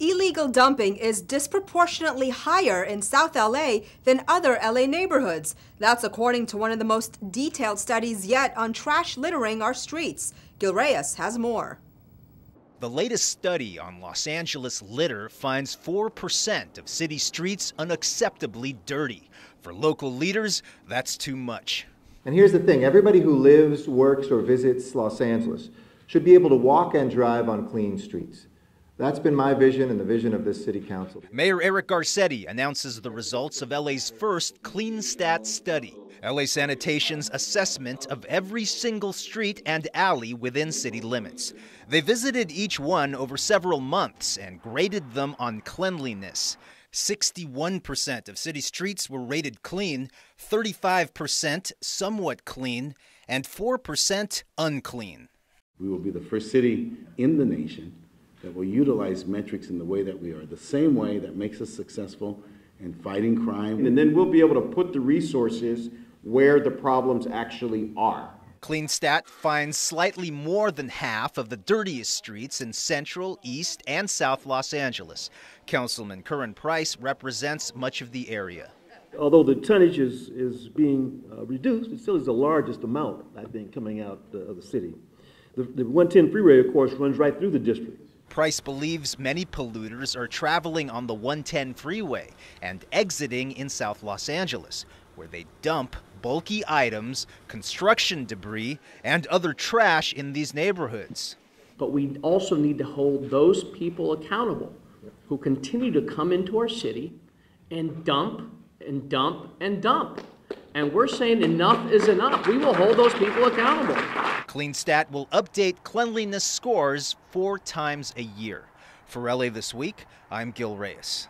Illegal dumping is disproportionately higher in South LA than other LA neighborhoods. That's according to one of the most detailed studies yet on trash littering our streets. Gil Reyes has more. The latest study on Los Angeles litter finds 4% of city streets unacceptably dirty. For local leaders, that's too much. And here's the thing everybody who lives, works, or visits Los Angeles should be able to walk and drive on clean streets. That's been my vision and the vision of this city council. Mayor Eric Garcetti announces the results of LA's first clean stat study. LA Sanitation's assessment of every single street and alley within city limits. They visited each one over several months and graded them on cleanliness. 61% of city streets were rated clean, 35% somewhat clean, and 4% unclean. We will be the first city in the nation that will utilize metrics in the way that we are, the same way that makes us successful in fighting crime. And then we'll be able to put the resources where the problems actually are. CleanStat finds slightly more than half of the dirtiest streets in central, east, and south Los Angeles. Councilman Curran Price represents much of the area. Although the tonnage is, is being uh, reduced, it still is the largest amount, I think, coming out uh, of the city. The, the 110 freeway, of course, runs right through the district. Price believes many polluters are traveling on the 110 freeway and exiting in South Los Angeles, where they dump bulky items, construction debris, and other trash in these neighborhoods. But we also need to hold those people accountable who continue to come into our city and dump and dump and dump. And we're saying enough is enough. We will hold those people accountable. CleanStat will update cleanliness scores four times a year. For LA This Week, I'm Gil Reyes.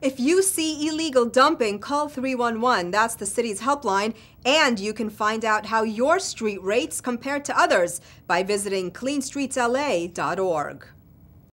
If you see illegal dumping, call 311. That's the city's helpline. And you can find out how your street rates compare to others by visiting cleanstreetsla.org.